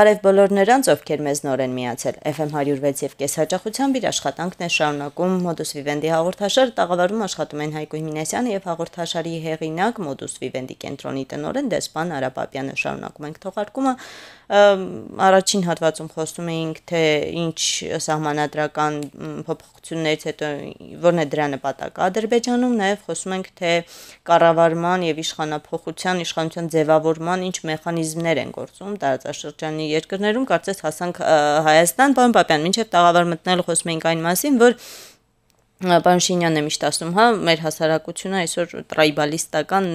Բարև բոլոր նրանց, ովքեր մեզ նոր են միացել։ FM 106 եւ կես հաճախությամբ իր աշխատանքն է շարունակում Modus Vivendi հաղորդաշարը տաղավարում աշխատում են Հայկ Հինեսյանը եւ հաղորդաշարի հեղինակ Modus Vivendi կենտրոնի տնօրեն Դեսպան Արապապյանը շարունակում ենք թողարկումը առաջին հատվածում խոսում էինք թե ինչ սահմանադրական փոփոխություններից հետո որն է դրա նպատակը Ադրբեջանում նաև խոսում ենք թե կառավարման եւ իշխանափոխության իշխանության ձևավորման ինչ մեխանիզմներ են գործում տարածաշրջանի երկրներում կարծես հասանք Հայաստան, պարոն Պապյան, մինչև տաղավար մտնելու խոսում էինք այն մասին, որ Պարոն Շինյանն է միշտ ասում, հա, մեր հասարակությունը այսօր տրայբալիստական,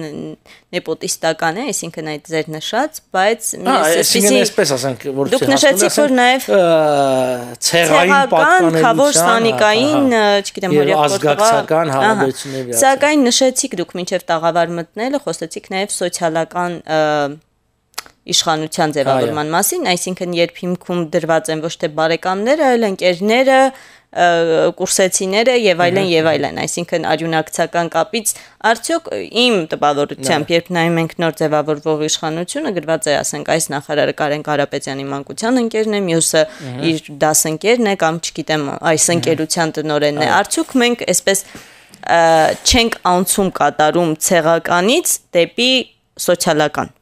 նեպոտիստական է, այսինքն այդ ձեր նշած, բայց ես այսպես այսպես ասենք, որ դուք նշեցիք, որ նաև ցեղային պատկանելիության, խավոր հա, սանիկային, հա, չգիտեմ, հորիա ազգակցական հարաբերությունների վրա։ Սակայն նշեցիք դուք մինչև տաղավար մտնելը խոսեցիք նաև սոցիալական իշխանության ձևավորման մասին, այսինքն երբ հիմքում դրված են ոչ թե բարեկամները, այլ ընկերները, կուրսեցիները եւ այլն եւ այլն, այսինքն արյունակցական կապից արդյոք իմ տպավորությամբ, երբ նայում ենք նոր ձևավորվող իշխանությունը, գրված է, ասենք, այս նախարարը Կարեն Ղարապետյանի մանկության ընկերն է, մյուսը իր դասընկերն է կամ չգիտեմ, այս ընկերության տնորենն է։ Արդյոք մենք այսպես չենք անցում կատարում ցեղականից դեպի սոցիալական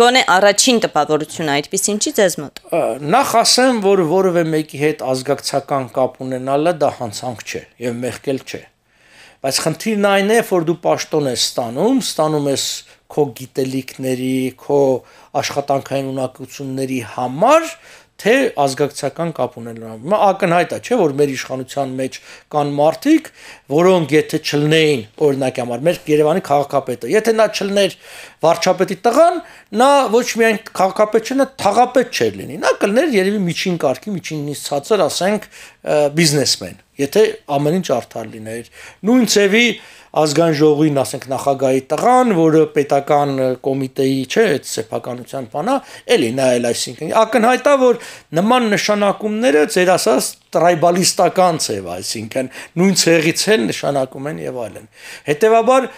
Գոնե առաջին տպավորությունը այդպեսին չի ձեզ մոտ։ Նախ ասեմ, որ որևէ մեկի հետ ազգակցական կապ ունենալը դա հանցանք չէ եւ մեղքել չէ։ Բայց խնդիրն այն է, որ դու աշտոն ես ստանում, ստանում ես քո գիտելիքների, քո աշխատանքային ունակությունների համար, թե ազգակցական կապ ունեն նրան։ Հիմա ակնհայտ է, չէ՞, որ մեր իշխանության մեջ կան մարդիկ, որոնք եթե չլնեին օրինակ համար մեր Երևանի քաղաքապետը, եթե նա չլներ վարչապետի տղան, նա ոչ միայն քաղաքապետ չէ, նա թաղապետ չէր լինի։ Նա կլներ երևի միջին կարգի, միջինից ցածր, ասենք, բիզնեսմեն եթե ամեն ինչ արդար լիներ։ Նույն ցևի ազգային ժողովին, ասենք նախագահի տղան, որը պետական կոմիտեի, չէ, այդ սեփականության բանա, էլի նա էլ այսինքն ակնհայտ է, որ նման նշանակումները ծեր ասած տրայբալիստական ցև, այսինքն նույն ցեղից են նշանակում են եւ այլն։ Հետևաբար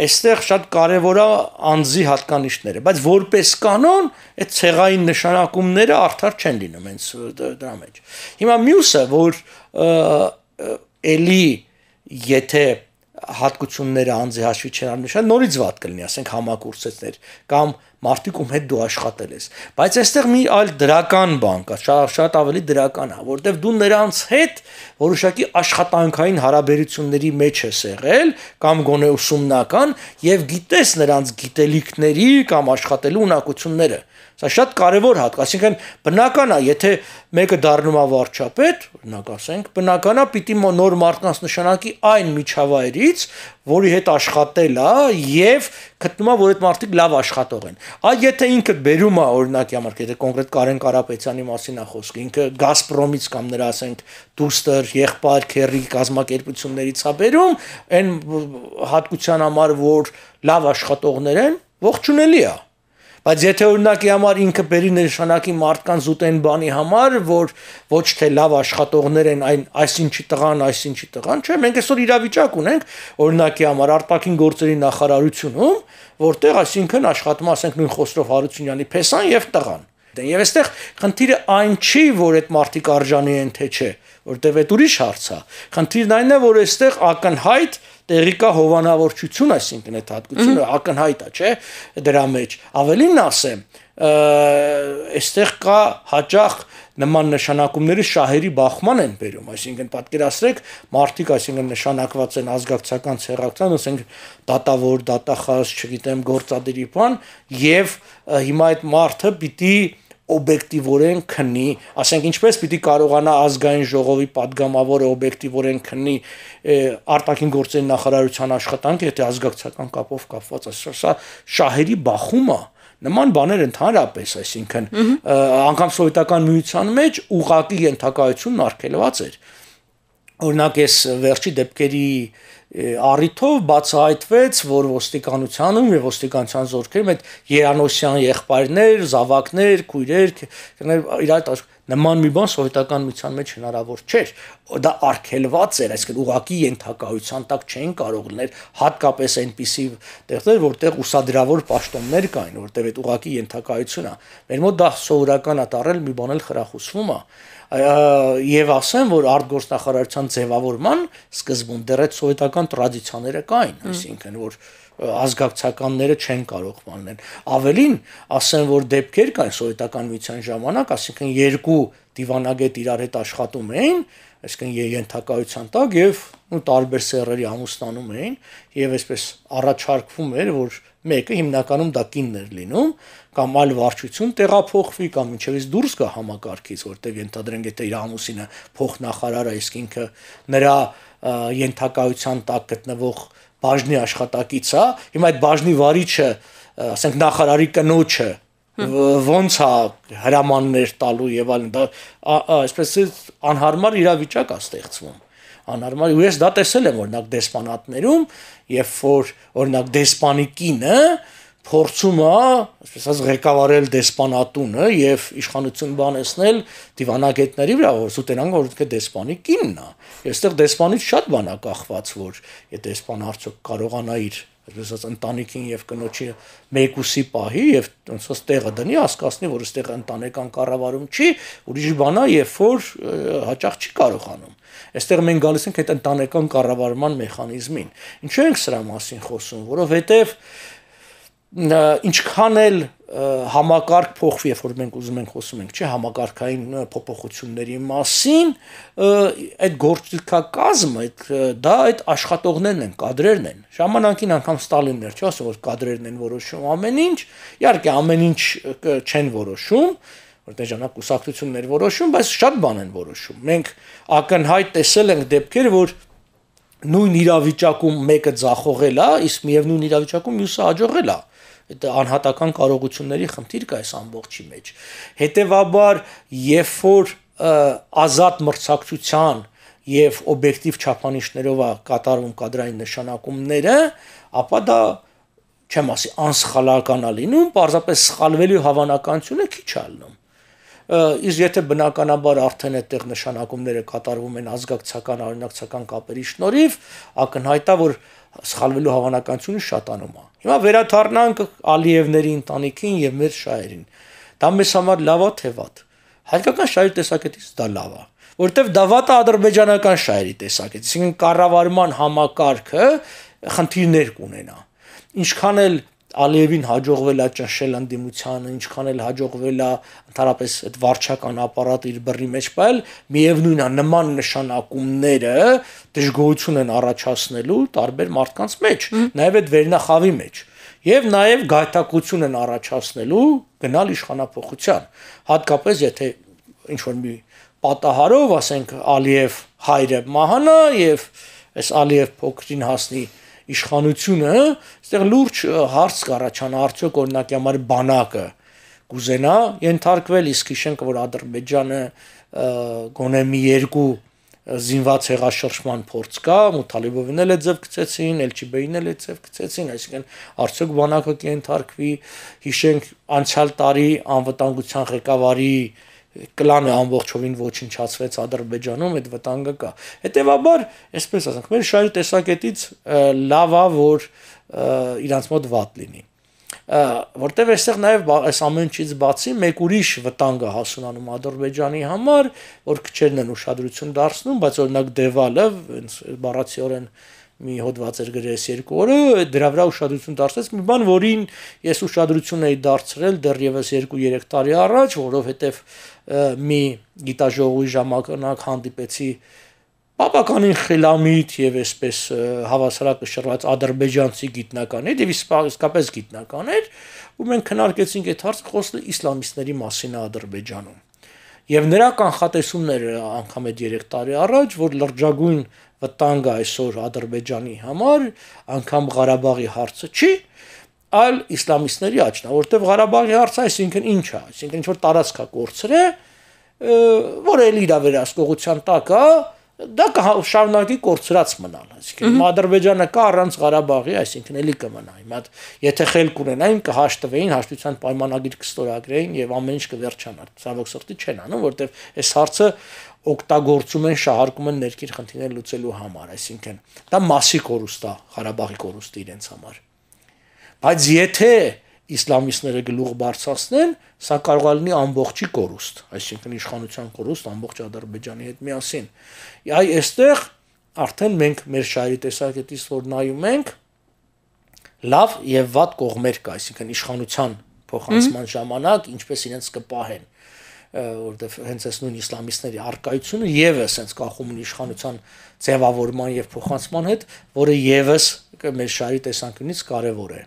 այստեղ շատ կարևոր է անձի հատկանիշները, բայց որպես կանոն այդ ցեղային նշանակումները արդար չեն լինում հենց դրա մեջ։ Հիմա մյուսը, որ էլի եթե հատկությունները անձի հաշվի չեն առնչան, նորից ված կլինի, ասենք համակուրսեցներ կամ մարդիկ ում հետ դու աշխատել ես։ Բայց այստեղ մի այլ դրական բան կա, շատ շատ ավելի դրական է, որովհետև դու նրանց հետ որոշակի աշխատանքային հարաբերությունների մեջ ես եղել կամ գոնե ուսումնական եւ գիտես նրանց գիտելիքների կամ աշխատելու ունակությունները Սա շատ կարևոր հատ, այսինքն բնական է, եթե մեկը դառնում է վարչապետ, օրինակ ասենք, բնական է պիտի նոր մարդկանց նշանակի այն միջավայրից, որի հետ աշխատել է եւ գտնում է, որ այդ մարդիկ լավ աշխատող են։ Այ եթե ինքը բերում է օրինակ համար, եթե կոնկրետ Կարեն Կարապետյանի մասին է խոսքը, ինքը Գազպրոմից կամ նրա ասենք դուստեր, եղբայր, քերի կազմակերպություններից է բերում, այն հատկության համար, որ լավ աշխատողներ են, ողջունելի է։ Բայց եթե օրինակի համար ինքը բերի նշանակի մարդկանց ուտեն բանի համար, որ ոչ թե լավ աշխատողներ են այն այսինչի տղան, այսինչի տղան, չէ, մենք այսօր իրավիճակ ունենք օրինակի համար արտաքին գործերի նախարարությունում, որտեղ այսինքն աշխատում ասենք նույն Խոսրով Հարությունյանի փեսան եւ տղան։ Դե եւ այստեղ խնդիրը այն չի, որ այդ մարդիկ արժանի են թե չէ, որտեվ այդ ուրիշ հարց է։ Խնդիրն այն է, որ այստեղ ակնհայտ է տեղի կա հովանավորչություն, այսինքն այդ հատկությունը ակնհայտ է, չէ՞, դրա մեջ։ Ավելին ասեմ, այստեղ կա հաճախ նման նշանակումները շահերի բախման են բերում, այսինքն պատկերացրեք, մարդիկ, այսինքն նշանակված են ազգակցական ցեղակցան, ասենք դատավոր, դատախազ, չգիտեմ, գործադիրի բան, եւ հիմա այդ մարդը պիտի օբյեկտիվորեն քննի, ասենք ինչպես պիտի կարողանա ազգային ժողովի падգամավորը օբյեկտիվորեն քննի արտաքին գործերի նախարարության աշխատանքը, եթե ազգակցական կապով կապված է, սա շահերի բախում է նման բաներ ընդհանրապես, այսինքն անգամ սովետական միության մեջ ուղակի ենթակայությունն արգելված էր։ Օրինակ էս վերջի դեպքերի առիթով բացահայտվեց, որ ոստիկանությանում եւ ոստիկանության զորքերում այդ երանոսյան եղբայրներ, զավակներ, քույրեր, իրար Նման մի բան սովետական միության մեջ հնարավոր չէր։ Դա արգելված էր, այսինքն ուղակի ենթակայության տակ չէին կարող լինել, հատկապես այնպիսի տեղեր, որտեղ ուսադրավոր պաշտոններ կային, որտեղ այդ ուղակի ենթակայությունն է։ Մեր մոտ դա սովորական է տարել, մի բան էլ խրախուսվում է եւ ասեմ, որ արտգործնախարարության ձևավորման սկզբում դեռ այդ սովետական տրադիցիաները կային, այսինքն որ ազգակցականները չեն կարող մաննել։ Ավելին, ասեն, որ դեպքեր կան սովետական միության ժամանակ, ասինքն երկու դիվանագետ իրար հետ աշխատում էին, այսինքն ենթակայության տակ եւ ու տարբեր սերրերի ամուսնանում էին եւ այսպես առաջարկվում էր, որ մեկը հիմնականում դա կիններ լինում կամ այլ վարչություն տեղափոխվի կամ ինչևից դուրս գա համակարգից, որտեղ ենթադրենք եթե իր ամուսինը փոխնախարար է, իսկ ինքը նրա ենթակայության տակ գտնվող բաժնի աշխատակից է, հա, հիմա այդ բաժնի վարիչը, ասենք նախարարի կնոջը ոնց է հա, հրամաններ տալու եւ այլն դա այսպես անհարմար իրավիճակ է ստեղծվում անհարմար ու ես դա տեսել եմ օրինակ դեսպանատներում երբ որ օրինակ դեսպանի կինը որ փորձում է, այսպես ասած, ղեկավարել դեսպանատունը եւ իշխանություն բանեսնել դիվանագետների վրա, որ սուտենան որ դե դեսպանի կինն է։ Եստեղ դեսպանից շատ բան է կախված, որ եթե դեսպան արդյոք կարողանա իր այսպես ասած ընտանիքին եւ կնոջի մեկուսի պահի եւ ոնց ասած տեղը դնի, հասկացնի, որ այստեղ ընտանեկան կառավարում չի, ուրիշ բան է, երբ որ հաճախ չի կարողանում։ Այստեղ մենք գալիս ենք այդ ընտանեկան կառավարման մեխանիզմին։ Ինչու ենք սրա մասին խոսում, որովհետեւ որ ինչքան էլ համակարգ փոխվի, երբ որ մենք ուզում ենք խոսում ենք, չէ, համակարգային փոփոխությունների մասին, այդ գործիքակազմը, այդ դա այդ աշխատողներն են, կadrերն են։ Ժամանակին անգամ Ստալինն էր, չէ, ասում որ կadrերն են որոշում ամեն ինչ, իհարկե ամեն ինչ չեն որոշում, որտեղ ժամանակ կուսակցությունն էր որոշում, բայց շատ բան են որոշում։ Մենք ակնհայտ տեսել ենք դեպքեր, որ նույն իրավիճակում մեկը ձախողել է, իսկ միևնույն իրավիճակում մյուսը հաջողել է։ մի Դա անհատական կարողությունների խնդիր կա այս ամբողջի մեջ։ Հետևաբար, երբ որ ազատ մրցակցության եւ օբյեկտիվ չափանիշներով է կատարվում կադրային նշանակումները, ապա դա չեմ ասի անսխալական է լինում, պարզապես սխալվելու հավանականությունը քիչ է լինում։ Իսկ եթե բնականաբար արդեն այդտեղ նշանակումները կատարվում են ազգակցական, արյունակցական կապերի շնորհիվ, ակնհայտ է որ սխալվելու հավանականությունը շատանում է։ Հիմա վերաթարնանք Ալիևների ընտանիքին եւ մեր շահերին։ Դա մեզ համար լավա թե վատ։ Հայկական շահերի տեսակետից դա լավ է, որտեվ դա վատը ադրբեջանական շահերի տեսակետից, այսինքն կառավարման համակարգը խնդիրներ կունենա։ Ինչքան էլ Ալիևին հաջողվել է ճնշել ընդդիմությանը, ինչքան էլ հաջողվել է ընդհանրապես այդ վարչական ապարատը իր բռի մեջ պահել, միևնույնն է նման նշանակումները դժգոհություն են առաջացնելու տարբեր մարդկանց մեջ, նաև այդ վերնախավի մեջ եւ նաեւ գայթակղություն են առաջացնելու գնալ իշխանապողության հատկապես եթե ինչ որ մի պատահարով ասենք Ալիև հայրը մահանա եւ այս Ալիև փոքրին հասնի իշխանությունը, այստեղ լուրջ հարց կառաջանա արդյոք օրինակ համար բանակը կուզենա ենթարկվել, իսկ հիշենք որ Ադրբեջանը գոնե մի երկու զինված հեղաշրջման փորձ կա, Մութալիբովին էլ է ձև գցեցին, Էլչիբեին էլ է ձև գցեցին, այսինքն արդյոք բանակը կենթարկվի, հիշենք անցյալ տարի անվտանգության ղեկավարի կլանը ամբողջովին ոչնչացվեց Ադրբեջանում, այդ վտանգը կա։ Հետևաբար, այսպես ասենք, մեր շահի տեսակետից լավ է, որ իրանց մոտ վատ լինի որտեվ այստեղ նաև այս ամենից բացի մեկ ուրիշ վտանգը հասունանում Ադրբեջանի համար, որ քչերն են ուշադրություն դարձնում, բայց օրինակ Դևալը, հենց բառացիորեն մի հոդված էր գրել այս երկու օրը, դրա վրա ուշադրություն դարձրեց մի բան, որին ես ուշադրություն էի դարձրել դեռևս 2-3 տարի առաջ, որովհետև մի գիտաժողովի ժամանակ հանդիպեցի բավականին խելամիտ եւ այսպես հավասարակը շռված ադրբեջանցի գիտնական էր եւ իսկապես գիտնական էր ու մենք քննարկեցինք այդ հարցը խոսքը իսլամիստների մասին է ադրբեջանում Եվ նրա կանխատեսումները անգամ այդ 3 տարի առաջ, որ լրջագույն վտանգ է այսօր Ադրբեջանի համար, անգամ Ղարաբաղի հարցը չի, այլ իսլամիստների աճն է, որտեղ Ղարաբաղի հարցը այսինքն ինչ է, այսինքն ինչ որ տարածքա կորցրել, որը էլ իր վերահսկողության տակ է, որ դա շարունակի կորցրած մնալ, այսինքն Ադրբեջանը կա առանց Ղարաբաղի, այսինքն էլի կմնա։ Հիմա եթե խելք ունենային կհաշտվեին, հաշտության պայմանագիր կստորագրեին եւ ամեն ինչ կվերջանար։ Ցավոք սրտի չեն անում, որտեվ այս հարցը օգտագործում են, շահարկում են ներքին խնդիրներ լուծելու համար, այսինքն դա մասի կորուստ է Ղարաբաղի կորուստը իրենց համար։ Բայց եթե իսլամիստները գլուխ բարձրացնեն, սա կարող է լինի ամբողջի կորուստ, այսինքն իշխանության կորուստ ամբողջ Ադրբեջանի հետ միասին։ Այ այստեղ արդեն մենք մեր շահերի տեսակետից որ նայում ենք լավ եւ վատ կողմեր կա, այսինքն իշխանության փոխանցման ժամանակ ինչպես իրենց կպահեն որովհետև հենց այս նույն իսլամիստների արկայությունը եւս հենց կախում ունի իշխանության ձևավորման եւ փոխանցման հետ, որը եւս մեր շահի տեսանկյունից կարեւոր է։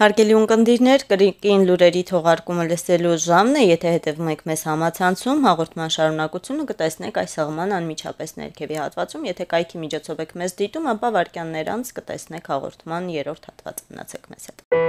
Հարգելի ունկնդիրներ, կրկին լուրերի թողարկումը լսելու ժամն է, եթե հետևում եք մեզ համացանցում, հաղորդման շարունակությունը կտեսնեք այս աղման անմիջապես ներքևի հատվածում, եթե կայքի միջոցով եք մեզ դիտում, ապա վարքյաններ անց կտեսնեք հաղորդման երրորդ հատվածը։ Մնացեք մեզ հետ։